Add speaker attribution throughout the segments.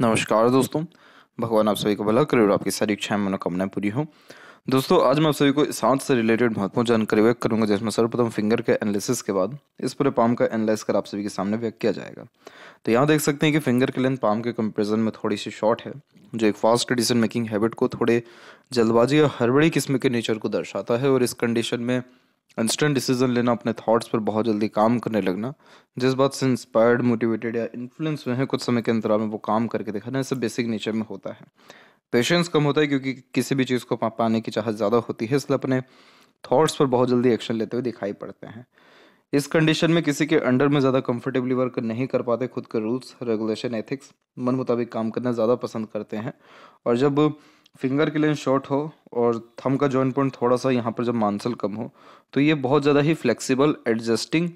Speaker 1: नमस्कार दोस्तों भगवान आप सभी को भला करे और आपकी सारी इच्छाएं मनोकामनाएं पूरी हो दोस्तों आज मैं आप सभी को सांस से रिलेटेड महत्वपूर्ण जानकारी व्यक्त करूंगा जिसमें सर्वप्रथम फिंगर के एनालिसिस के बाद इस पूरे पाम का एनालाइज कर आप सभी के सामने व्यक्त किया जाएगा तो यहाँ देख सकते हैं कि फिंगर के लेंथ पाम के कंपेरिजन में थोड़ी सी शॉर्ट है जो एक फास्ट डिसीजन मेकिंग हैबिट को थोड़े जल्दबाजी या हड़बड़ी किस्म के नेचर को दर्शाता है और इस कंडीशन में इंस्टेंट डिसीजन लेना अपने थॉट्स पर बहुत जल्दी काम करने लगना जिस बात से इंस्पायर्ड मोटिवेटेड या इन्फ्लुएंस हुए हैं कुछ समय के अंतराल में वो काम करके दिखाना ऐसा बेसिक नेचर में होता है पेशेंस कम होता है क्योंकि किसी भी चीज़ को पाने की चाहत ज़्यादा होती है इसलिए अपने थॉट्स पर बहुत जल्दी एक्शन लेते हुए दिखाई पड़ते हैं इस कंडीशन में किसी के अंडर में ज़्यादा कंफर्टेबली वर्क नहीं कर पाते खुद के रूल्स रेगुलेशन एथिक्स मन मुताबिक काम करना ज़्यादा पसंद करते हैं और जब फिंगर के लिए शॉर्ट हो और थम का जॉइंट पॉइंट थोड़ा सा यहाँ पर जब मांसल कम हो तो ये बहुत ज़्यादा ही flexible adjusting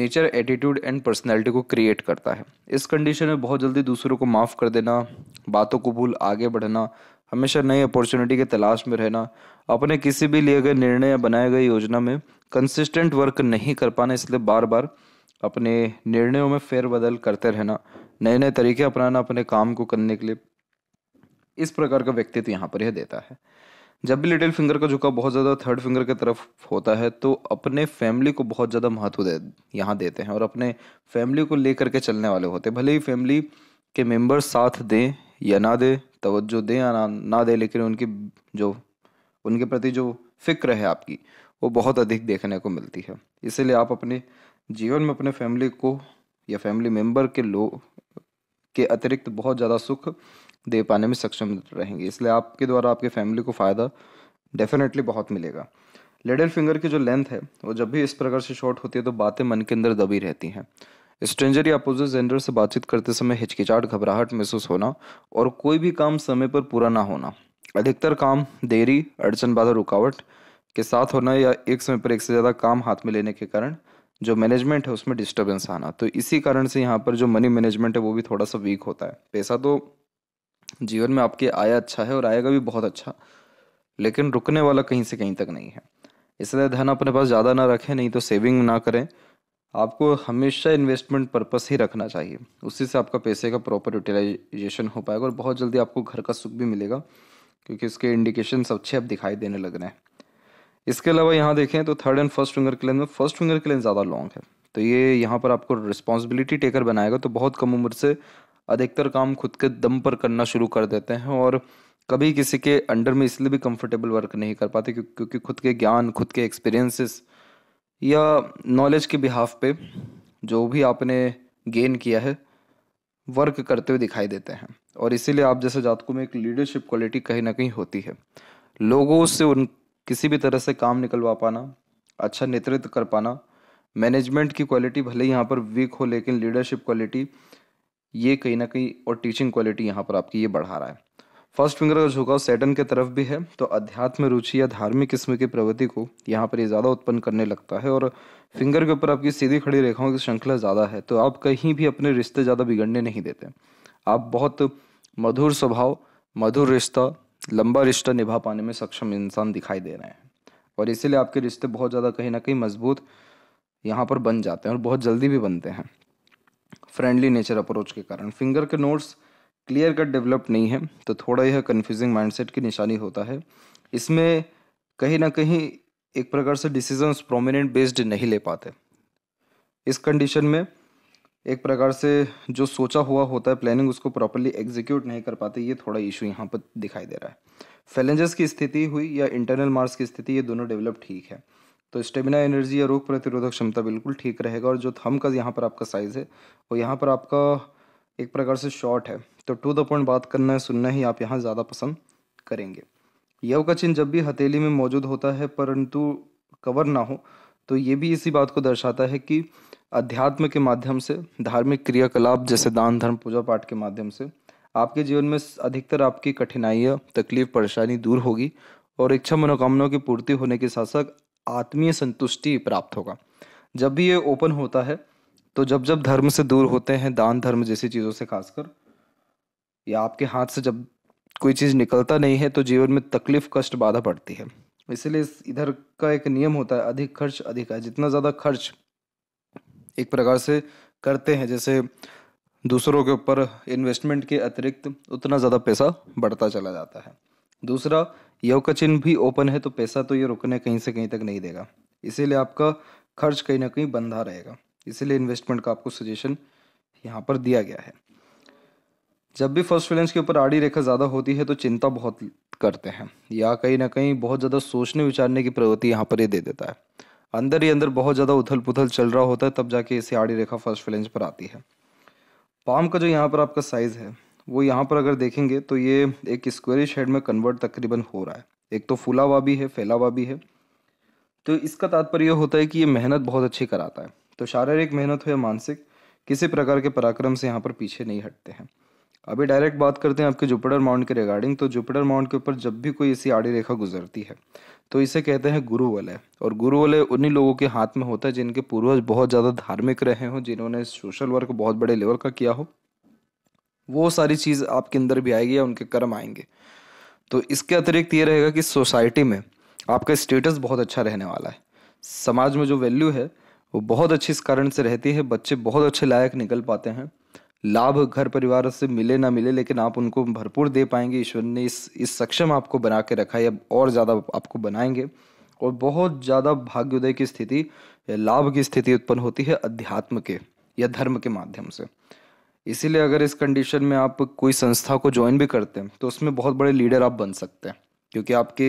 Speaker 1: nature attitude and personality को क्रिएट करता है इस कंडीशन में बहुत जल्दी दूसरों को माफ़ कर देना बातों को भूल आगे बढ़ना हमेशा नई अपॉर्चुनिटी के तलाश में रहना अपने किसी भी लिए गए निर्णय या बनाए गए योजना में कंसिस्टेंट वर्क नहीं कर पाना इसलिए बार बार अपने निर्णयों में फेरबदल करते रहना नए नए तरीके अपनाना अपने काम को करने के लिए इस प्रकार का व्यक्तित्व यहाँ पर यह देता है जब भी लिटिल फिंगर का झुकाव बहुत ज़्यादा थर्ड फिंगर की तरफ होता है तो अपने फैमिली को बहुत ज़्यादा महत्व दे यहाँ देते हैं और अपने फैमिली को लेकर के चलने वाले होते हैं भले ही फैमिली के मेंबर साथ दें या ना दें तवज्जो दें या ना ना दें लेकिन उनकी जो उनके प्रति जो फिक्र है आपकी वो बहुत अधिक देखने को मिलती है इसीलिए आप अपने जीवन में अपने फैमिली को या फैमिली मेम्बर के लोग के अतिरिक्त बहुत ज़्यादा सुख दे पाने में सक्षम रहेंगे इसलिए आपके द्वारा आपके फैमिली को फ़ायदा डेफिनेटली बहुत मिलेगा लेडल फिंगर की जो लेंथ है वो जब भी इस प्रकार से शॉर्ट होती है तो बातें मन के अंदर दबी रहती हैं स्ट्रेंजर या अपोजिट जेंडर से बातचीत करते समय हिचकिचाहट घबराहट महसूस होना और कोई भी काम समय पर पूरा ना होना अधिकतर काम देरी अड़चन बाधा रुकावट के साथ होना या एक समय पर एक से ज़्यादा काम हाथ में लेने के कारण जो मैनेजमेंट है उसमें डिस्टर्बेंस आना तो इसी कारण से यहाँ पर जो मनी मैनेजमेंट है वो भी थोड़ा सा वीक होता है पैसा तो जीवन में आपके आया अच्छा है और आएगा भी बहुत अच्छा लेकिन रुकने वाला कहीं से कहीं तक नहीं है इसलिए धन अपने पास ज़्यादा ना रखें नहीं तो सेविंग ना करें आपको हमेशा इन्वेस्टमेंट पर्पस ही रखना चाहिए उसी से आपका पैसे का प्रॉपर यूटिलाइजेशन हो पाएगा और बहुत जल्दी आपको घर का सुख भी मिलेगा क्योंकि उसके इंडिकेशन अच्छे अब दिखाई देने लग रहे हैं इसके अलावा यहाँ देखें तो थर्ड एंड फर्स्ट फिंगर क्लेन में फर्स्ट फिंगर क्लेन ज़्यादा लॉन्ग है तो ये यहाँ पर आपको रिस्पॉन्सिबिलिटी टेकर बनाएगा तो बहुत कम उम्र से अधिकतर काम खुद के दम पर करना शुरू कर देते हैं और कभी किसी के अंडर में इसलिए भी कंफर्टेबल वर्क नहीं कर पाते क्योंकि खुद के ज्ञान खुद के एक्सपीरियंसेस या नॉलेज के बिहाफ पे जो भी आपने गेन किया है वर्क करते हुए दिखाई देते हैं और इसीलिए आप जैसे जातकों में एक लीडरशिप क्वालिटी कहीं ना कहीं होती है लोगों से उन किसी भी तरह से काम निकलवा पाना अच्छा नेतृत्व कर पाना मैनेजमेंट की क्वालिटी भले ही यहाँ पर वीक हो लेकिन लीडरशिप क्वालिटी ये कहीं ना कहीं और टीचिंग क्वालिटी यहाँ पर आपकी ये बढ़ा रहा है फर्स्ट फिंगर का झुकाव सेटन की तरफ भी है तो अध्यात्म रुचि या धार्मिक किस्म की प्रवृत्ति को यहाँ पर ये ज़्यादा उत्पन्न करने लगता है और फिंगर के ऊपर आपकी सीधी खड़ी रेखाओं की श्रृंखला ज़्यादा है तो आप कहीं भी अपने रिश्ते ज़्यादा बिगड़ने नहीं देते आप बहुत मधुर स्वभाव मधुर रिश्ता लंबा रिश्ता निभा पाने में सक्षम इंसान दिखाई दे रहे हैं और इसीलिए आपके रिश्ते बहुत ज़्यादा कहीं ना कहीं मजबूत यहाँ पर बन जाते हैं और बहुत जल्दी भी बनते हैं फ्रेंडली नेचर अप्रोच के कारण फिंगर के नोट्स क्लियर कट डेवलप्ड नहीं है तो थोड़ा यह कन्फ्यूजिंग माइंडसेट की निशानी होता है इसमें कहीं ना कहीं एक प्रकार से डिसीजन प्रोमिनेंट बेस्ड नहीं ले पाते इस कंडीशन में एक प्रकार से जो सोचा हुआ होता है प्लानिंग उसको प्रॉपरली एग्जीक्यूट नहीं कर पाते ये थोड़ा इशू यहाँ पर दिखाई दे रहा है फैलेंजेस की स्थिति हुई या इंटरनल मार्क्स की स्थिति ये दोनों डेवलप ठीक है तो स्टेमिना एनर्जी या रोग प्रतिरोधक क्षमता बिल्कुल ठीक रहेगा और जो थम का यहाँ पर आपका साइज़ है वो यहाँ पर आपका एक प्रकार से शॉर्ट है तो टू द पॉइंट बात करना है सुनना ही आप यहाँ ज़्यादा पसंद करेंगे यव का चिन्ह जब भी हथेली में मौजूद होता है परंतु कवर ना हो तो ये भी इसी बात को दर्शाता है कि अध्यात्म के माध्यम से धार्मिक क्रियाकलाप जैसे दान धर्म पूजा पाठ के माध्यम से आपके जीवन में अधिकतर आपकी कठिनाइयाँ तकलीफ परेशानी दूर होगी और इच्छा मनोकामनाओं की पूर्ति होने के साथ साथ आत्मीय संतुष्टि प्राप्त होगा जब भी ये ओपन होता है तो जब जब धर्म से दूर होते हैं दान धर्म जैसी चीज़ों से खासकर या आपके हाथ से जब कोई चीज़ निकलता नहीं है तो जीवन में तकलीफ कष्ट बाधा पड़ती है इसीलिए इधर का एक नियम होता है अधिक खर्च अधिक है जितना ज़्यादा खर्च एक प्रकार से करते हैं जैसे दूसरों के ऊपर इन्वेस्टमेंट के अतिरिक्त उतना ज़्यादा पैसा बढ़ता चला जाता है दूसरा यव का चिन्ह भी ओपन है तो पैसा तो ये रुकने कहीं से कहीं तक नहीं देगा इसीलिए आपका खर्च कहीं ना कहीं बंधा रहेगा इसीलिए इन्वेस्टमेंट का आपको सजेशन यहाँ पर दिया गया है जब भी फर्स्ट फाइनेंस के ऊपर आड़ी रेखा ज़्यादा होती है तो चिंता बहुत करते हैं या कहीं ना कहीं बहुत ज़्यादा सोचने विचारने की प्रवृत्ति यहाँ पर ये दे देता है अंदर ही अंदर बहुत ज़्यादा उथल पुथल चल रहा होता है तब जाके इसे आड़ी रेखा फर्स्ट फाइनेंस पर आती है पाम का जो यहाँ पर आपका साइज़ है वो यहाँ पर अगर देखेंगे तो ये एक स्क्वेरिश हेड में कन्वर्ट तकरीबन हो रहा है एक तो फूला हुआ भी है फैला हुआ भी है तो इसका तात्पर्य होता है कि ये मेहनत बहुत अच्छी कराता है तो शारीरिक मेहनत हो या मानसिक किसी प्रकार के पराक्रम से यहाँ पर पीछे नहीं हटते हैं अभी डायरेक्ट बात करते हैं आपके जुपिटर माउंट के रिगार्डिंग तो जुपिटर माउंट के ऊपर जब भी कोई ऐसी आड़ी रेखा गुजरती है तो इसे कहते हैं गुरु वलय और गुरु वलय उन्हीं लोगों के हाथ में होता है जिनके पूर्वज बहुत ज़्यादा धार्मिक रहे हों जिन्होंने सोशल वर्क बहुत बड़े लेवल का किया हो वो सारी चीज़ आपके अंदर भी आएगी या उनके कर्म आएंगे तो इसके अतिरिक्त ये रहेगा कि सोसाइटी में आपका स्टेटस बहुत अच्छा रहने वाला है समाज में जो वैल्यू है वो बहुत अच्छी इस कारण से रहती है बच्चे बहुत अच्छे लायक निकल पाते हैं लाभ घर परिवार से मिले ना मिले लेकिन आप उनको भरपूर दे पाएंगे ईश्वर ने इस इस सक्षम आपको बना के रखा है या और ज़्यादा आपको बनाएंगे और बहुत ज़्यादा भाग्योदय की स्थिति या लाभ की स्थिति उत्पन्न होती है अध्यात्म के या धर्म के माध्यम से इसीलिए अगर इस कंडीशन में आप कोई संस्था को ज्वाइन भी करते हैं तो उसमें बहुत बड़े लीडर आप बन सकते हैं क्योंकि आपके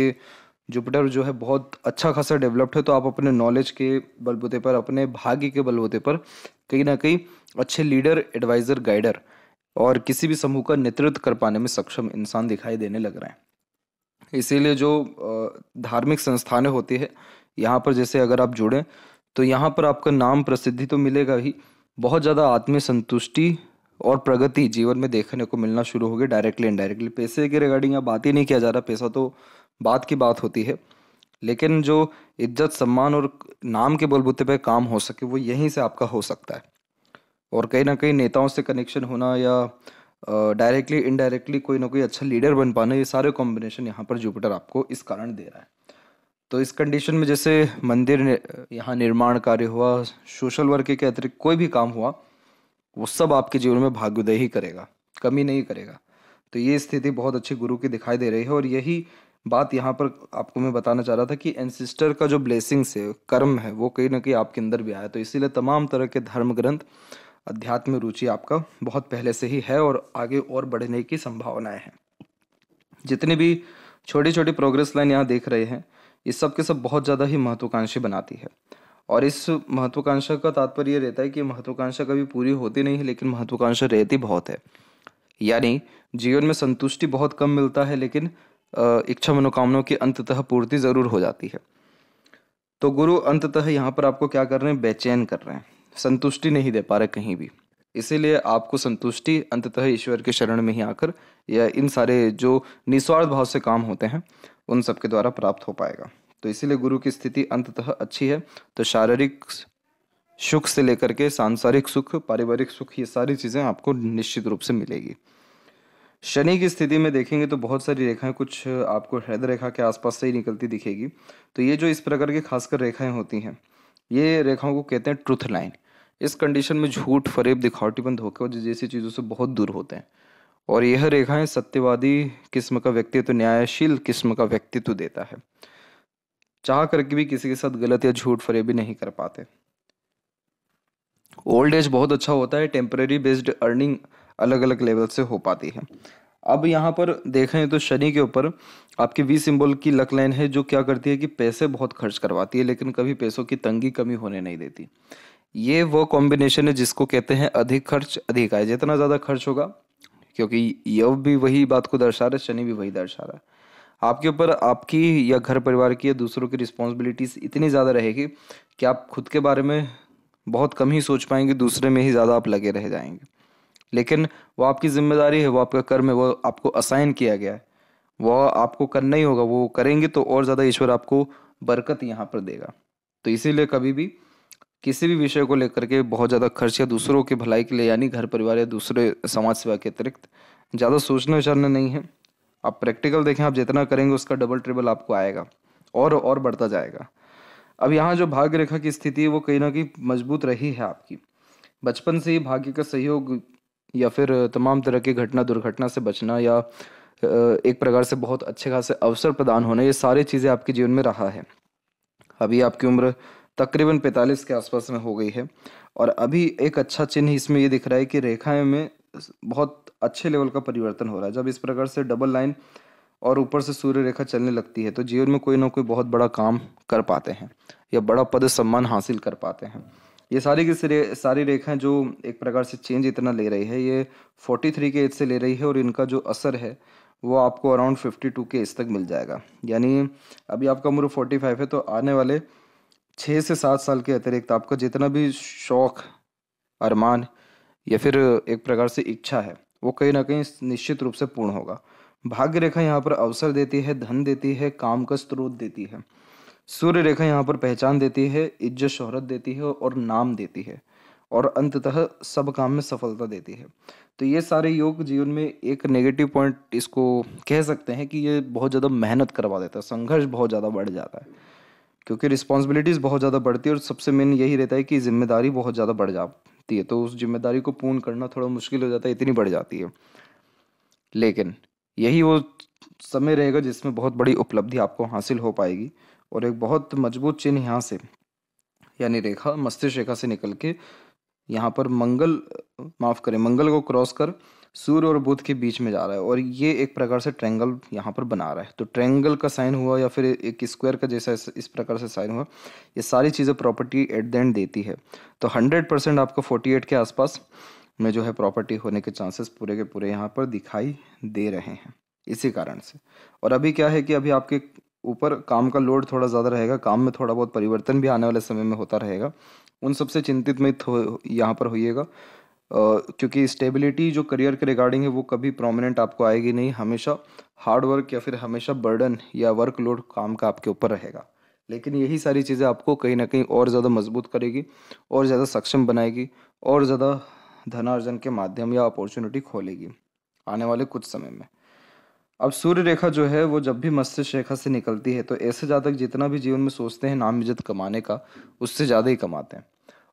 Speaker 1: जुपिटर जो है बहुत अच्छा खासा डेवलप्ड है तो आप अपने नॉलेज के बलबूते पर अपने भाग्य के बलबूते पर कहीं ना कहीं अच्छे लीडर एडवाइज़र गाइडर और किसी भी समूह का नेतृत्व कर पाने में सक्षम इंसान दिखाई देने लग रहे हैं इसीलिए जो धार्मिक संस्थानें होती है यहाँ पर जैसे अगर आप जुड़ें तो यहाँ पर आपका नाम प्रसिद्धि तो मिलेगा ही बहुत ज़्यादा आत्मीय संतुष्टि और प्रगति जीवन में देखने को मिलना शुरू होगी डायरेक्टली इनडायरेक्टली पैसे के रिगार्डिंग अब बात ही नहीं किया जा रहा पैसा तो बात की बात होती है लेकिन जो इज्जत सम्मान और नाम के बलबूते पर काम हो सके वो यहीं से आपका हो सकता है और कहीं ना कहीं नेताओं से कनेक्शन होना या डायरेक्टली इनडायरेक्टली कोई ना कोई अच्छा लीडर बन पाना ये सारे कॉम्बिनेशन यहाँ पर जुपिटर आपको इस कारण दे रहा है तो इस कंडीशन में जैसे मंदिर यहाँ निर्माण कार्य हुआ सोशल वर्क के अतिरिक्त कोई भी काम हुआ वो सब आपके जीवन में भाग्योदय ही करेगा कमी नहीं करेगा तो ये स्थिति बहुत अच्छे गुरु की दिखाई दे रही है और यही बात यहाँ पर आपको मैं बताना चाह रहा था कि एनसिस्टर का जो ब्लेसिंग्स है कर्म है वो कहीं ना कहीं आपके अंदर भी आया तो इसीलिए तमाम तरह के धर्म ग्रंथ अध्यात्म रुचि आपका बहुत पहले से ही है और आगे और बढ़ने की संभावनाएं हैं जितनी भी छोटी छोटी प्रोग्रेस लाइन यहाँ देख रहे हैं ये सब के सब बहुत ज़्यादा ही महत्वाकांक्षी बनाती है और इस महत्वाकांक्षा का तात्पर्य रहता है कि महत्वाकांक्षा कभी पूरी होती नहीं है लेकिन महत्वाकांक्षा रहती बहुत है यानी जीवन में संतुष्टि बहुत कम मिलता है लेकिन इच्छा मनोकामनाओं की अंततः पूर्ति ज़रूर हो जाती है तो गुरु अंततः यहाँ पर आपको क्या कर रहे हैं बेचैन कर रहे हैं संतुष्टि नहीं दे पा रहे कहीं भी इसीलिए आपको संतुष्टि अंततः ईश्वर के शरण में ही आकर या इन सारे जो निस्वार्थ भाव से काम होते हैं उन सबके द्वारा प्राप्त हो पाएगा तो इसीलिए गुरु की स्थिति अंततः अच्छी है तो शारीरिक सुख से लेकर के सांसारिक सुख पारिवारिक सुख ये सारी चीज़ें आपको निश्चित रूप से मिलेगी शनि की स्थिति में देखेंगे तो बहुत सारी रेखाएं कुछ आपको हृदय रेखा के आसपास से ही निकलती दिखेगी तो ये जो इस प्रकार की खासकर रेखाएं होती हैं ये रेखाओं को कहते हैं ट्रुथ लाइन इस कंडीशन में झूठ फरेब दिखावटीपन और जैसी चीज़ों से बहुत दूर होते हैं और यह रेखाएं सत्यवादी किस्म का व्यक्तित्व न्यायशील किस्म का व्यक्तित्व देता है चाह करके भी किसी के साथ गलत या झूठ फरेबी नहीं कर पाते ओल्ड एज बहुत अच्छा होता है टेम्पररी बेस्ड अर्निंग अलग अलग लेवल से हो पाती है अब यहाँ पर देखें तो शनि के ऊपर आपके वी सिंबल की लक लाइन है जो क्या करती है कि पैसे बहुत खर्च करवाती है लेकिन कभी पैसों की तंगी कमी होने नहीं देती ये वो कॉम्बिनेशन है जिसको कहते हैं अधिक खर्च अधिक आय जितना ज़्यादा खर्च होगा क्योंकि यव भी वही बात को दर्शा रहा है शनि भी वही दर्शा रहा है आपके ऊपर आपकी या घर परिवार की या दूसरों की रिस्पॉन्सिबिलिटीज़ इतनी ज़्यादा रहेगी कि आप खुद के बारे में बहुत कम ही सोच पाएंगे दूसरे में ही ज़्यादा आप लगे रह जाएंगे लेकिन वो आपकी ज़िम्मेदारी है वो आपका कर्म है वो आपको असाइन किया गया है वह आपको करना ही होगा वो करेंगे तो और ज़्यादा ईश्वर आपको बरकत यहाँ पर देगा तो इसीलिए कभी भी किसी भी विषय को लेकर के बहुत ज़्यादा खर्च या दूसरों की भलाई के लिए यानी घर परिवार या दूसरे समाज सेवा के अतिरिक्त ज़्यादा सोचने विचारने नहीं है आप प्रैक्टिकल देखें आप जितना करेंगे उसका डबल ट्रिबल आपको आएगा और और बढ़ता जाएगा अब यहाँ जो भाग्य रेखा की स्थिति है वो कहीं ना कहीं मजबूत रही है आपकी बचपन से ही भाग्य का सहयोग या फिर तमाम तरह की घटना दुर्घटना से बचना या एक प्रकार से बहुत अच्छे खासे अवसर प्रदान होना ये सारी चीज़ें आपके जीवन में रहा है अभी आपकी उम्र तकरीबन पैंतालीस के आसपास में हो गई है और अभी एक अच्छा चिन्ह इसमें ये दिख रहा है कि रेखाएं में बहुत अच्छे लेवल का परिवर्तन हो रहा है जब इस प्रकार से डबल लाइन और ऊपर से सूर्य रेखा चलने लगती है तो जीवन में कोई ना कोई बहुत बड़ा काम कर पाते हैं या बड़ा पद सम्मान हासिल कर पाते हैं ये सारी की रे, सारी रेखाएं जो एक प्रकार से चेंज इतना ले रही है ये 43 के एज से ले रही है और इनका जो असर है वो आपको अराउंड 52 के एज तक मिल जाएगा यानी अभी आपका उम्र 45 है तो आने वाले छः से सात साल के अतिरिक्त आपका जितना भी शौक़ अरमान या फिर एक प्रकार से इच्छा है वो कहीं ना कहीं निश्चित रूप से पूर्ण होगा भाग्य रेखा यहाँ पर अवसर देती है धन देती है काम का स्रोत देती है सूर्य रेखा यहाँ पर पहचान देती है इज्जत शोहरत देती है और नाम देती है और अंततः सब काम में सफलता देती है तो ये सारे योग जीवन में एक नेगेटिव पॉइंट इसको कह सकते हैं कि ये बहुत ज़्यादा मेहनत करवा देता है संघर्ष बहुत ज़्यादा बढ़ जाता है क्योंकि रिस्पॉन्सिबिलिटीज़ बहुत ज़्यादा बढ़ती है और सबसे मेन यही रहता है कि जिम्मेदारी बहुत ज़्यादा बढ़ जा सकती है तो उस जिम्मेदारी को पूर्ण करना थोड़ा मुश्किल हो जाता है इतनी बढ़ जाती है लेकिन यही वो समय रहेगा जिसमें बहुत बड़ी उपलब्धि आपको हासिल हो पाएगी और एक बहुत मजबूत चिन्ह यहाँ से यानी रेखा मस्तिष्क रेखा से निकल के यहाँ पर मंगल माफ़ करें मंगल को क्रॉस कर सूर्य और बुध के बीच में जा रहा है और ये एक प्रकार से ट्रेंगल यहाँ पर बना रहा है तो ट्रेंगल का साइन हुआ या फिर एक स्क्वायर का जैसा इस प्रकार से साइन हुआ ये सारी चीज़ें प्रॉपर्टी एट द एंड देती है तो हंड्रेड परसेंट आपको फोर्टी एट के आसपास में जो है प्रॉपर्टी होने के चांसेस पूरे के पूरे यहाँ पर दिखाई दे रहे हैं इसी कारण से और अभी क्या है कि अभी आपके ऊपर काम का लोड थोड़ा ज़्यादा रहेगा काम में थोड़ा बहुत परिवर्तन भी आने वाले समय में होता रहेगा उन सबसे चिंतित में तो यहाँ पर होइएगा क्योंकि स्टेबिलिटी जो करियर के रिगार्डिंग है वो कभी प्रोमिनेंट आपको आएगी नहीं हमेशा हार्ड वर्क या फिर हमेशा बर्डन या वर्कलोड काम का आपके ऊपर रहेगा लेकिन यही सारी चीज़ें आपको कहीं ना कहीं और ज़्यादा मजबूत करेगी और ज़्यादा सक्षम बनाएगी और ज़्यादा धनार्जन के माध्यम या अपॉर्चुनिटी खोलेगी आने वाले कुछ समय में अब सूर्य रेखा जो है वो जब भी मस्तिष्क रेखा से निकलती है तो ऐसे जातक जितना भी जीवन में सोचते हैं नाम इज्जत कमाने का उससे ज़्यादा ही कमाते हैं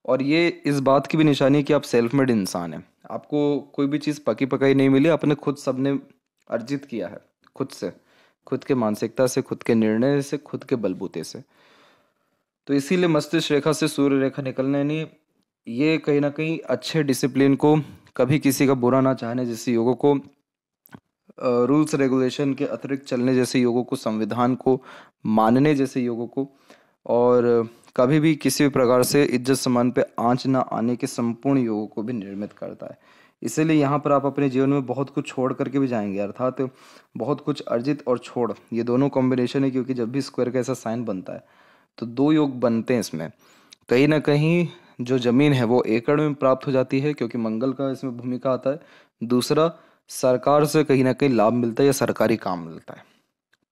Speaker 1: और ये इस बात की भी निशानी है कि आप सेल्फ मेड इंसान हैं आपको कोई भी चीज़ पकी पकाई नहीं मिली आपने खुद सबने अर्जित किया है खुद से खुद के मानसिकता से खुद के निर्णय से खुद के बलबूते से तो इसीलिए मस्तिष्क रेखा से सूर्य रेखा निकलने नहीं ये कहीं ना कहीं अच्छे डिसिप्लिन को कभी किसी का बुरा ना चाहने जैसे योगों को रूल्स रेगुलेशन के अतिरिक्त चलने जैसे योगों को संविधान को मानने जैसे योगों को और कभी भी किसी भी प्रकार से इज्जत सम्मान पे आंच ना आने के संपूर्ण योगों को भी निर्मित करता है इसीलिए यहाँ पर आप अपने जीवन में बहुत कुछ छोड़ करके भी जाएंगे अर्थात तो बहुत कुछ अर्जित और छोड़ ये दोनों कॉम्बिनेशन है क्योंकि जब भी स्क्वायर का ऐसा साइन बनता है तो दो योग बनते हैं इसमें कहीं ना कहीं जो ज़मीन है वो एकड़ में प्राप्त हो जाती है क्योंकि मंगल का इसमें भूमिका आता है दूसरा सरकार से कहीं ना कहीं लाभ मिलता है या सरकारी काम मिलता है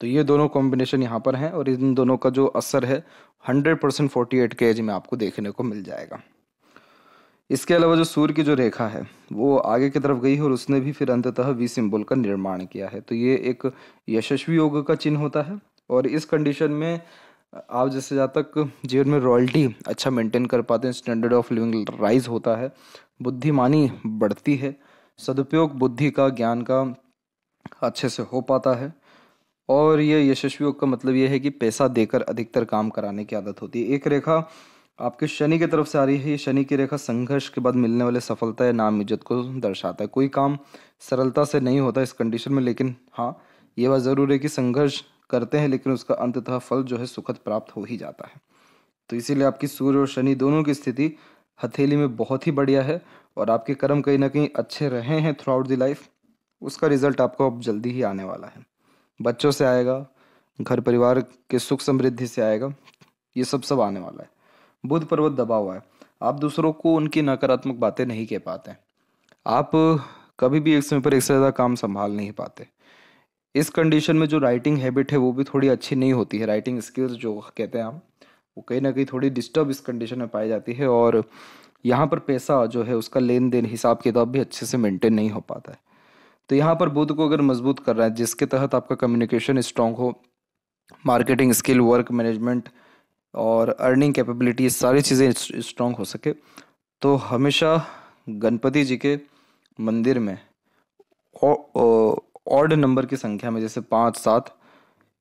Speaker 1: तो ये दोनों कॉम्बिनेशन यहाँ पर हैं और इन दोनों का जो असर है हंड्रेड परसेंट फोर्टी एट के एज में आपको देखने को मिल जाएगा इसके अलावा जो सूर्य की जो रेखा है वो आगे की तरफ गई है और उसने भी फिर अंततः वी सिंबल का निर्माण किया है तो ये एक यशस्वी योग का चिन्ह होता है और इस कंडीशन में आप जैसे जहाँ तक जीवन में रॉयल्टी अच्छा मेंटेन कर पाते हैं स्टैंडर्ड ऑफ लिविंग राइज होता है बुद्धिमानी बढ़ती है सदुपयोग बुद्धि का ज्ञान का अच्छे से हो पाता है और ये यशस्वी योग का मतलब ये है कि पैसा देकर अधिकतर काम कराने की आदत होती है एक रेखा आपके शनि की तरफ से आ रही है ये शनि की रेखा संघर्ष के बाद मिलने वाले सफलता या नाम इज्जत को दर्शाता है कोई काम सरलता से नहीं होता इस कंडीशन में लेकिन हाँ ये बात ज़रूर है कि संघर्ष करते हैं लेकिन उसका अंततः फल जो है सुखद प्राप्त हो ही जाता है तो इसीलिए आपकी सूर्य और शनि दोनों की स्थिति हथेली में बहुत ही बढ़िया है और आपके कर्म कहीं ना कहीं अच्छे रहे हैं थ्रू आउट दी लाइफ उसका रिजल्ट आपको अब जल्दी ही आने वाला है बच्चों से आएगा घर परिवार के सुख समृद्धि से आएगा ये सब सब आने वाला है बुध पर्वत दबा हुआ है आप दूसरों को उनकी नकारात्मक बातें नहीं कह पाते आप कभी भी एक समय पर एक से ज़्यादा काम संभाल नहीं पाते इस कंडीशन में जो राइटिंग हैबिट है वो भी थोड़ी अच्छी नहीं होती है राइटिंग स्किल्स जो कहते हैं हम वो कहीं ना कहीं थोड़ी डिस्टर्ब इस कंडीशन में पाई जाती है और यहाँ पर पैसा जो है उसका लेन देन हिसाब किताब भी अच्छे से मेंटेन नहीं हो पाता है तो यहाँ पर बुद्ध को अगर मजबूत कर रहा है जिसके तहत आपका कम्युनिकेशन स्ट्रांग हो मार्केटिंग स्किल वर्क मैनेजमेंट और अर्निंग कैपेबिलिटी सारी चीज़ें स्ट्रांग हो सके तो हमेशा गणपति जी के मंदिर में ऑड नंबर की संख्या में जैसे पाँच सात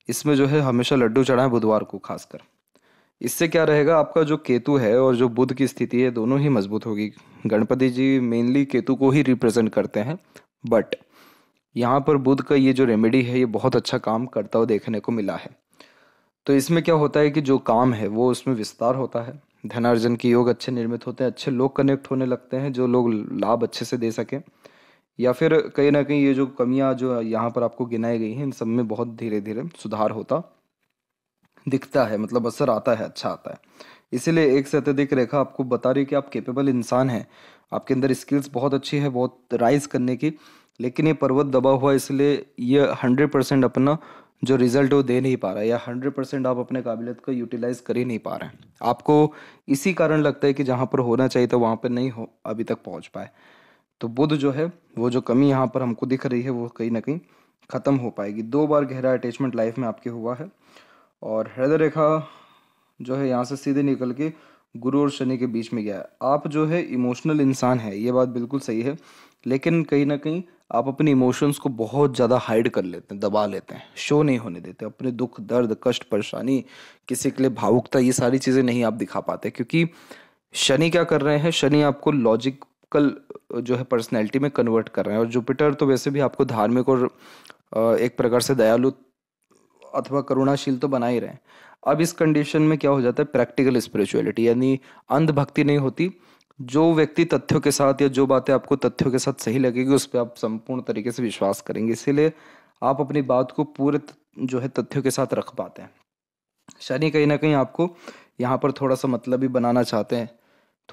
Speaker 1: इसमें जो है हमेशा लड्डू चढ़ाएं बुधवार को खासकर इससे क्या रहेगा आपका जो केतु है और जो बुध की स्थिति है दोनों ही मजबूत होगी गणपति जी मेनली केतु को ही रिप्रेजेंट करते हैं बट यहाँ पर बुद्ध का ये जो रेमेडी है ये बहुत अच्छा काम करता हुआ देखने को मिला है तो इसमें क्या होता है कि जो काम है वो उसमें विस्तार होता है धनार्जन के योग अच्छे निर्मित होते हैं अच्छे लोग कनेक्ट होने लगते हैं जो लोग लाभ अच्छे से दे सकें या फिर कहीं ना कहीं ये जो कमियां जो यहाँ पर आपको गिनाई गई हैं इन सब में बहुत धीरे धीरे सुधार होता दिखता है मतलब असर आता है अच्छा आता है इसीलिए एक से अत्यधिक रेखा आपको बता रही है कि आप केपेबल इंसान हैं आपके अंदर स्किल्स बहुत अच्छी है बहुत राइज करने की लेकिन ये पर्वत दबा हुआ इसलिए ये हंड्रेड परसेंट अपना जो रिज़ल्ट है वो दे नहीं पा रहा है या हंड्रेड परसेंट आप अपने काबिलियत को यूटिलाइज़ कर ही नहीं पा रहे हैं आपको इसी कारण लगता है कि जहाँ पर होना चाहिए था वहाँ पर नहीं हो अभी तक पहुँच पाए तो बुध जो है वो जो कमी यहाँ पर हमको दिख रही है वो कहीं ना कहीं ख़त्म हो पाएगी दो बार गहरा अटैचमेंट लाइफ में आपके हुआ है और हृदय रेखा जो है यहाँ से सीधे निकल के गुरु और शनि के बीच में गया आप जो है इमोशनल इंसान है ये बात बिल्कुल सही है लेकिन कहीं ना कहीं आप अपने इमोशंस को बहुत ज़्यादा हाइड कर लेते हैं दबा लेते हैं शो नहीं होने देते अपने दुख दर्द कष्ट परेशानी किसी के लिए भावुकता ये सारी चीज़ें नहीं आप दिखा पाते क्योंकि शनि क्या कर रहे हैं शनि आपको लॉजिकल जो है पर्सनैलिटी में कन्वर्ट कर रहे हैं और जुपिटर तो वैसे भी आपको धार्मिक और एक प्रकार से दयालु अथवा करुणाशील तो बना ही रहे हैं अब इस कंडीशन में क्या हो जाता है प्रैक्टिकल स्पिरिचुअलिटी यानी अंधभक्ति नहीं होती जो व्यक्ति तथ्यों के साथ या जो बातें आपको तथ्यों के साथ सही लगेगी उस पर आप संपूर्ण तरीके से विश्वास करेंगे इसीलिए आप अपनी बात को पूरे जो है तथ्यों के साथ रख पाते हैं शनि कहीं ना कहीं आपको यहाँ पर थोड़ा सा मतलब भी बनाना चाहते हैं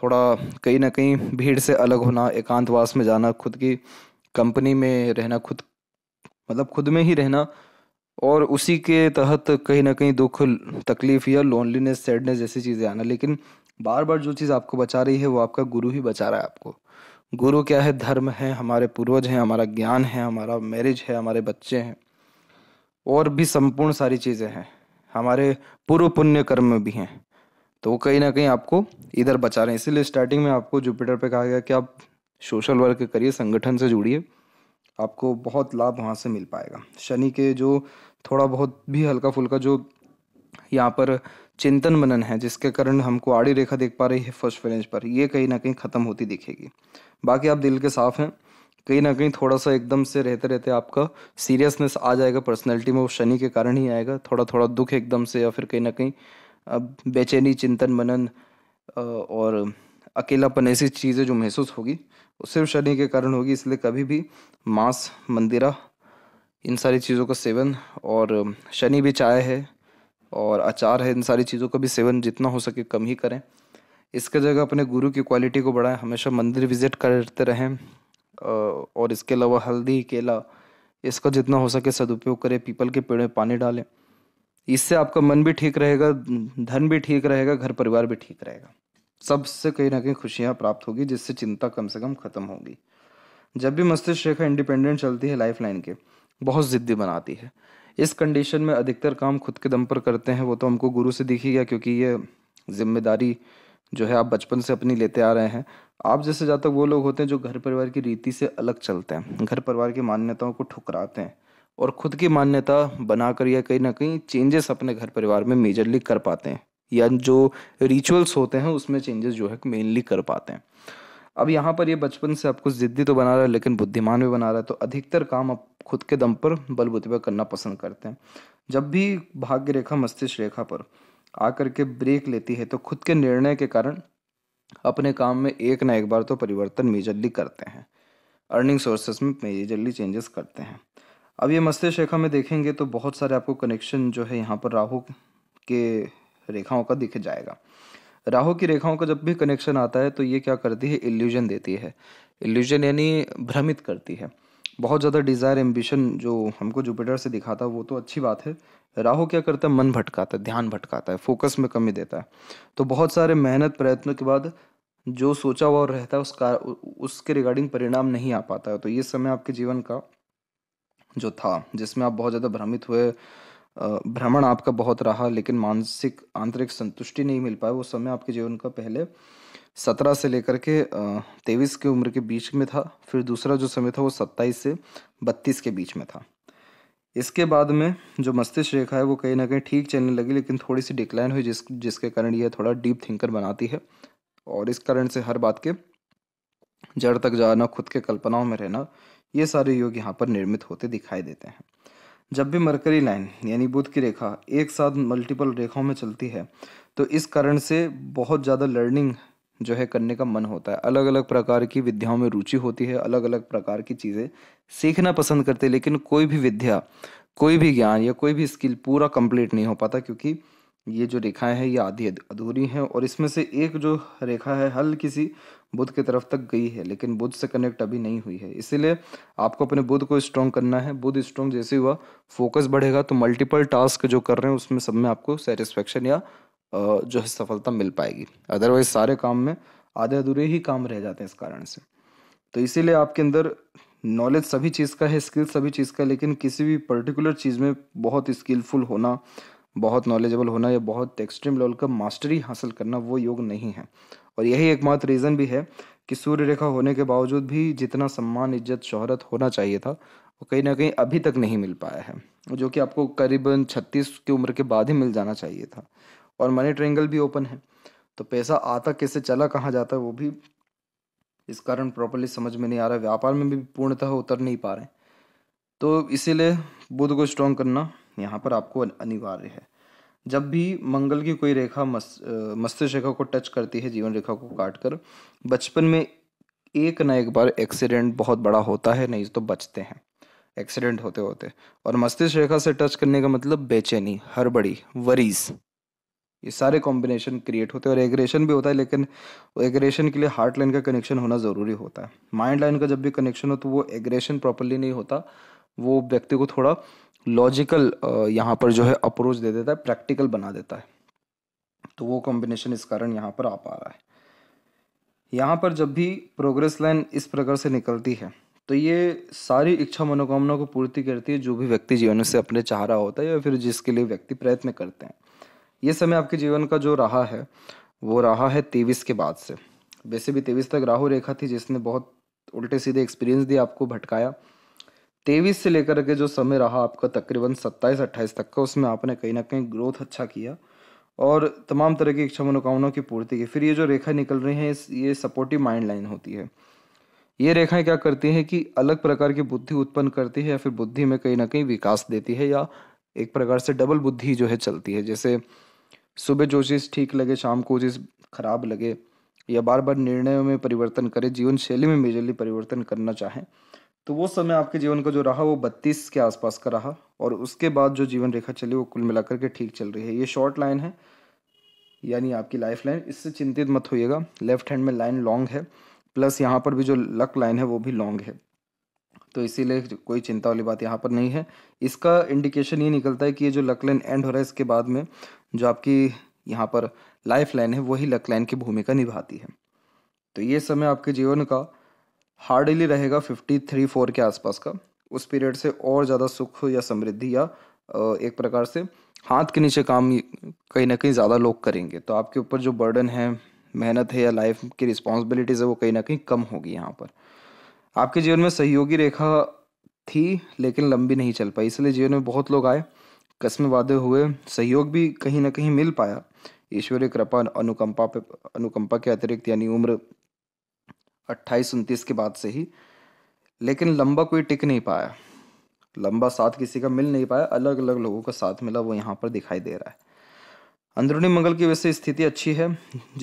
Speaker 1: थोड़ा कहीं ना कहीं भीड़ से अलग होना एकांतवास में जाना खुद की कंपनी में रहना खुद मतलब खुद में ही रहना और उसी के तहत कहीं ना कहीं दुख तकलीफ या लोनलीनेस सैडनेस जैसी चीज़ें आना लेकिन बार बार जो चीज़ आपको बचा रही है वो आपका गुरु ही बचा रहा है आपको गुरु क्या है धर्म है हमारे पूर्वज हैं हमारा ज्ञान है हमारा मैरिज है हमारे बच्चे हैं और भी संपूर्ण सारी चीज़ें हैं हमारे पूर्व पुण्य कर्म भी हैं तो वो कहीं ना कहीं आपको इधर बचा रहे हैं इसीलिए स्टार्टिंग में आपको जुपिटर पे कहा गया कि आप सोशल वर्क करिए संगठन से जुड़िए आपको बहुत लाभ वहाँ से मिल पाएगा शनि के जो थोड़ा बहुत भी हल्का फुल्का जो यहाँ पर चिंतन मनन है जिसके कारण हमको आड़ी रेखा देख पा रही है फर्स्ट फ्रेंच पर ये कहीं ना कहीं ख़त्म होती दिखेगी बाकी आप दिल के साफ हैं कहीं ना कहीं थोड़ा सा एकदम से रहते रहते आपका सीरियसनेस आ जाएगा पर्सनैलिटी में वो शनि के कारण ही आएगा थोड़ा थोड़ा दुख एकदम से या फिर कहीं ना कहीं अब बेचैनी चिंतन मनन और अकेलापन ऐसी चीज़ें जो महसूस होगी सिर्फ शनि के कारण होगी इसलिए कभी भी मांस मंदिरा इन सारी चीज़ों का सेवन और शनि भी चाय है और अचार है इन सारी चीज़ों का भी सेवन जितना हो सके कम ही करें इसके जगह अपने गुरु की क्वालिटी को बढ़ाएं हमेशा मंदिर विजिट करते रहें और इसके अलावा हल्दी केला इसका जितना हो सके सदुपयोग करें पीपल के पेड़ में पानी डालें इससे आपका मन भी ठीक रहेगा धन भी ठीक रहेगा घर परिवार भी ठीक रहेगा सबसे कहीं ना कहीं खुशियाँ प्राप्त होगी जिससे चिंता कम से कम खत्म होगी जब भी मस्तिष्क रेखा इंडिपेंडेंट चलती है लाइफ लाइन के बहुत ज़िद्दी बनाती है इस कंडीशन में अधिकतर काम खुद के दम पर करते हैं वो तो हमको गुरु से दिखी गया क्योंकि ये जिम्मेदारी जो है आप बचपन से अपनी लेते आ रहे हैं आप जैसे ज़्यादा वो लोग होते हैं जो घर परिवार की रीति से अलग चलते हैं घर परिवार की मान्यताओं को ठुकराते हैं और खुद की मान्यता बनाकर या कहीं ना कहीं चेंजेस अपने घर परिवार में मेजरली कर पाते हैं या जो रिचुअल्स होते हैं उसमें चेंजेस जो है मेनली कर पाते हैं अब यहाँ पर ये बचपन से आपको ज़िद्दी तो बना रहा है लेकिन बुद्धिमान भी बना रहा है तो अधिकतर काम आप खुद के दम पर बलबूते पर करना पसंद करते हैं जब भी भाग्य रेखा मस्तिष्क रेखा पर आकर के ब्रेक लेती है तो खुद के निर्णय के कारण अपने काम में एक ना एक बार तो परिवर्तन मेजरली करते हैं अर्निंग सोर्सेस में मेजरली चेंजेस करते हैं अब ये मस्तिष्क रेखा में देखेंगे तो बहुत सारे आपको कनेक्शन जो है यहाँ पर राहु के रेखाओं का दिख जाएगा राहु की रेखाओं का जब भी कनेक्शन आता है तो ये क्या करती है इल्यूजन देती है इल्यूजन यानी भ्रमित करती है बहुत ज़्यादा डिज़ायर एम्बिशन जो हमको जुपिटर से दिखाता है वो तो अच्छी बात है राहु क्या करता है मन भटकाता है ध्यान भटकाता है फोकस में कमी देता है तो बहुत सारे मेहनत प्रयत्नों के बाद जो सोचा हुआ रहता है उसका उसके रिगार्डिंग परिणाम नहीं आ पाता है तो ये समय आपके जीवन का जो था जिसमें आप बहुत ज़्यादा भ्रमित हुए भ्रमण आपका बहुत रहा लेकिन मानसिक आंतरिक संतुष्टि नहीं मिल पाया वो समय आपके जीवन का पहले सत्रह से लेकर के तेईस की उम्र के बीच में था फिर दूसरा जो समय था वो सत्ताईस से बत्तीस के बीच में था इसके बाद में जो मस्तिष्क रेखा है वो कहीं ना कहीं ठीक चलने लगी लेकिन थोड़ी सी डिक्लाइन हुई जिस जिसके कारण यह थोड़ा डीप थिंकर बनाती है और इस कारण से हर बात के जड़ तक जाना खुद के कल्पनाओं में रहना ये सारे योग यहाँ पर निर्मित होते दिखाई देते हैं जब भी मरकरी लाइन यानी बुध की रेखा एक साथ मल्टीपल रेखाओं में चलती है तो इस कारण से बहुत ज़्यादा लर्निंग जो है करने का मन होता है अलग अलग प्रकार की विद्याओं में रुचि होती है अलग अलग प्रकार की चीज़ें सीखना पसंद करते लेकिन कोई भी विद्या कोई भी ज्ञान या कोई भी स्किल पूरा कंप्लीट नहीं हो पाता क्योंकि ये जो रेखाएं हैं ये आधी अधूरी हैं और इसमें से एक जो रेखा है हल्की सी बुध की तरफ तक गई है लेकिन बुध से कनेक्ट अभी नहीं हुई है इसीलिए आपको अपने बुध को स्ट्रॉन्ग करना है बुध स्ट्रॉन्ग जैसे हुआ फोकस बढ़ेगा तो मल्टीपल टास्क जो कर रहे हैं उसमें सब में आपको सेटिस्फेक्शन या जो है सफलता मिल पाएगी अदरवाइज सारे काम में आधे अधूरे ही काम रह जाते हैं इस कारण से तो इसीलिए आपके अंदर नॉलेज सभी चीज़ का है स्किल सभी चीज़ का लेकिन किसी भी पर्टिकुलर चीज़ में बहुत स्किलफुल होना बहुत नॉलेजेबल होना या बहुत एक्सट्रीम लेवल का मास्टरी हासिल करना वो योग नहीं है और यही एकमात्र रीज़न भी है कि सूर्य रेखा होने के बावजूद भी जितना सम्मान इज्जत शोहरत होना चाहिए था वो कहीं ना कहीं अभी तक नहीं मिल पाया है जो कि आपको करीबन छत्तीस की उम्र के बाद ही मिल जाना चाहिए था और मनी ट्रेंगल भी ओपन है तो पैसा आता कैसे चला कहाँ जाता है वो भी इस कारण प्रॉपरली समझ में नहीं आ रहा व्यापार में भी पूर्णतः उतर नहीं पा रहे तो इसीलिए बुध को स्ट्रॉन्ग करना यहाँ पर आपको अनिवार्य है जब भी मंगल की कोई रेखा मस्तिष्क रेखा को टच करती है जीवन रेखा को काट कर बचपन में एक ना एक बार एक्सीडेंट बहुत बड़ा होता है नहीं तो बचते हैं एक्सीडेंट होते होते और मस्तिष्क रेखा से टच करने का मतलब बेचैनी हड़बड़ी वरीज ये सारे कॉम्बिनेशन क्रिएट होते हैं और एग्रेशन भी होता है लेकिन एग्रेशन के लिए हार्ट लाइन का कनेक्शन होना ज़रूरी होता है माइंड लाइन का जब भी कनेक्शन हो तो वो एग्रेशन प्रॉपरली नहीं होता वो व्यक्ति को थोड़ा लॉजिकल uh, यहाँ पर जो है अप्रोच दे देता है प्रैक्टिकल बना देता है तो वो कॉम्बिनेशन इस कारण यहाँ पर आ पा रहा है यहाँ पर जब भी प्रोग्रेस लाइन इस प्रकार से निकलती है तो ये सारी इच्छा मनोकामना को पूर्ति करती है जो भी व्यक्ति जीवन से अपने चाह रहा होता है या फिर जिसके लिए व्यक्ति प्रयत्न करते हैं ये समय आपके जीवन का जो रहा है वो रहा है तेईस के बाद से वैसे भी तेईस तक राहु रेखा थी जिसने बहुत उल्टे सीधे एक्सपीरियंस दिया आपको भटकाया तेईस से लेकर के जो समय रहा आपका तकरीबन सत्ताईस अट्ठाईस तक का उसमें आपने कहीं ना कहीं ग्रोथ अच्छा किया और तमाम तरह की इच्छा मनोकामनाओं की पूर्ति की फिर ये जो रेखा निकल रही है ये सपोर्टिव माइंड लाइन होती है ये रेखाएं क्या करती हैं कि अलग प्रकार की बुद्धि उत्पन्न करती है या फिर बुद्धि में कहीं ना कहीं विकास देती है या एक प्रकार से डबल बुद्धि जो है चलती है जैसे सुबह जो चीज़ ठीक लगे शाम को चीज़ खराब लगे या बार बार निर्णयों में परिवर्तन करें जीवन शैली में मेजरली परिवर्तन करना चाहें तो वो समय आपके जीवन का जो रहा वो बत्तीस के आसपास का रहा और उसके बाद जो जीवन रेखा चली वो कुल मिलाकर के ठीक चल रही है ये शॉर्ट लाइन है यानी आपकी लाइफ लाइन इससे चिंतित मत होइएगा लेफ्ट हैंड में लाइन लॉन्ग है प्लस यहाँ पर भी जो लक लाइन है वो भी लॉन्ग है तो इसीलिए कोई चिंता वाली बात यहाँ पर नहीं है इसका इंडिकेशन ये निकलता है कि ये जो लक लाइन एंड हो रहा है इसके बाद में जो आपकी यहाँ पर लाइफ लाइन है वही लक लाइन की भूमिका निभाती है तो ये समय आपके जीवन का हार्डली रहेगा फिफ्टी थ्री फोर के आसपास का उस पीरियड से और ज़्यादा सुख या समृद्धि या एक प्रकार से हाथ के नीचे काम कहीं ना कहीं ज़्यादा लोग करेंगे तो आपके ऊपर जो बर्डन है मेहनत है या लाइफ की रिस्पॉन्सिबिलिटीज़ है वो कहीं ना कहीं कम होगी यहाँ पर आपके जीवन में सहयोगी रेखा थी लेकिन लंबी नहीं चल पाई इसलिए जीवन में बहुत लोग आए कस्में वादे हुए सहयोग भी कहीं ना कहीं मिल पाया ईश्वरीय कृपा अनुकंपा पे अनुकंपा के अतिरिक्त यानी उम्र अट्ठाईस उनतीस के बाद से ही लेकिन लंबा कोई टिक नहीं पाया लंबा साथ किसी का मिल नहीं पाया अलग अलग लोगों का साथ मिला वो यहाँ पर दिखाई दे रहा है अंदरूनी मंगल की वैसे स्थिति अच्छी है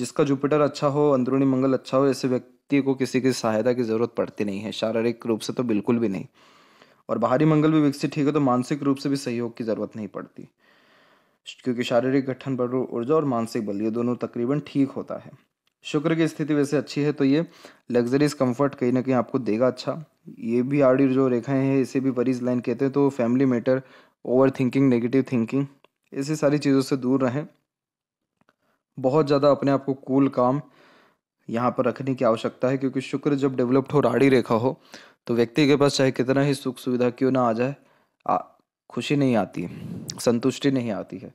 Speaker 1: जिसका जुपिटर अच्छा हो अंदरूनी मंगल अच्छा हो ऐसे व्यक्ति को किसी की सहायता की ज़रूरत पड़ती नहीं है शारीरिक रूप से तो बिल्कुल भी नहीं और बाहरी मंगल भी विकसित ठीक है तो मानसिक रूप से भी सहयोग की ज़रूरत नहीं पड़ती क्योंकि शारीरिक गठन पर ऊर्जा और मानसिक बल ये दोनों तकरीबन ठीक होता है शुक्र की स्थिति वैसे अच्छी है तो ये लग्जरीज कंफर्ट कहीं ना कहीं आपको देगा अच्छा ये भी आड़ी जो रेखाएं हैं इसे भी वरीज लाइन कहते हैं तो family matter overthinking negative thinking ऐसी सारी चीज़ों से दूर रहें बहुत ज़्यादा अपने आप को कूल काम यहाँ पर रखने की आवश्यकता है क्योंकि शुक्र जब डेवलप्ड हो राड़ी रेखा हो तो व्यक्ति के पास चाहे कितना ही सुख सुविधा क्यों ना आ जाए खुशी नहीं आती संतुष्टि नहीं आती है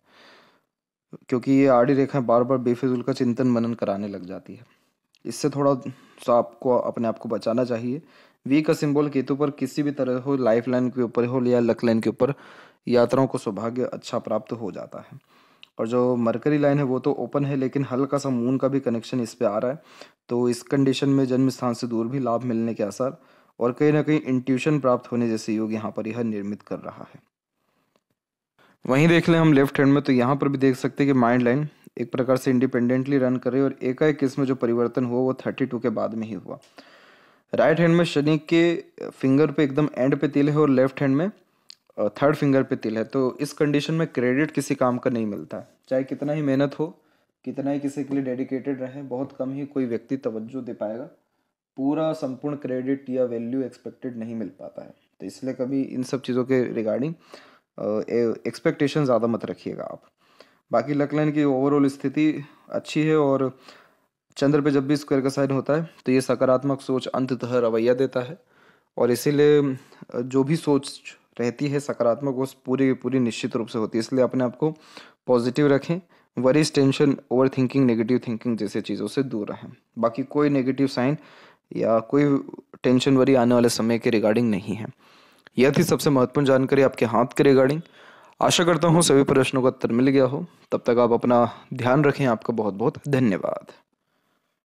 Speaker 1: क्योंकि ये आड़ी रेखाएं बार बार बेफिजुल का चिंतन मनन कराने लग जाती है इससे थोड़ा सा आपको अपने आप को बचाना चाहिए वी का सिंबल केतु पर किसी भी तरह हो लाइफ लाइन के ऊपर हो या लक लाइन के ऊपर यात्राओं को सौभाग्य अच्छा प्राप्त हो जाता है और जो मरकरी लाइन है वो तो ओपन है लेकिन हल्का सा मून का भी कनेक्शन इस पर आ रहा है तो इस कंडीशन में जन्म स्थान से दूर भी लाभ मिलने के आसार और कहीं ना कहीं इंट्यूशन प्राप्त होने जैसे योग यहाँ पर यह निर्मित कर रहा है वहीं देख लें हम लेफ्ट हैंड में तो यहाँ पर भी देख सकते हैं कि माइंड लाइन एक प्रकार से इंडिपेंडेंटली रन कर रही है और एकाएक इसमें जो परिवर्तन हुआ वो थर्टी टू के बाद में ही हुआ राइट हैंड में शनि के फिंगर पे एकदम एंड पे तिल है और लेफ्ट हैंड में थर्ड फिंगर पे तिल है तो इस कंडीशन में क्रेडिट किसी काम का नहीं मिलता है चाहे कितना ही मेहनत हो कितना ही किसी के लिए डेडिकेटेड रहे बहुत कम ही कोई व्यक्ति तवज्जो दे पाएगा पूरा संपूर्ण क्रेडिट या वैल्यू एक्सपेक्टेड नहीं मिल पाता है तो इसलिए कभी इन सब चीज़ों के रिगार्डिंग एक्सपेक्टेशन ज़्यादा मत रखिएगा आप बाकी लकलैन की ओवरऑल स्थिति अच्छी है और चंद्र पे जब भी स्क्वायर का साइन होता है तो ये सकारात्मक सोच अंततः रवैया देता है और इसीलिए जो भी सोच रहती है सकारात्मक वो पूरी पूरी निश्चित रूप से होती है इसलिए अपने आप को पॉजिटिव रखें worries tension overthinking negative thinking जैसे चीज़ों से दूर रहें बाकी कोई नेगेटिव साइन या कोई टेंशन वरी आने वाले समय के रिगार्डिंग नहीं है यह थी सबसे महत्वपूर्ण जानकारी आपके हाथ के रिगार्डिंग आशा करता हूँ सभी प्रश्नों का उत्तर मिल गया हो तब तक आप अपना ध्यान रखें आपका बहुत बहुत धन्यवाद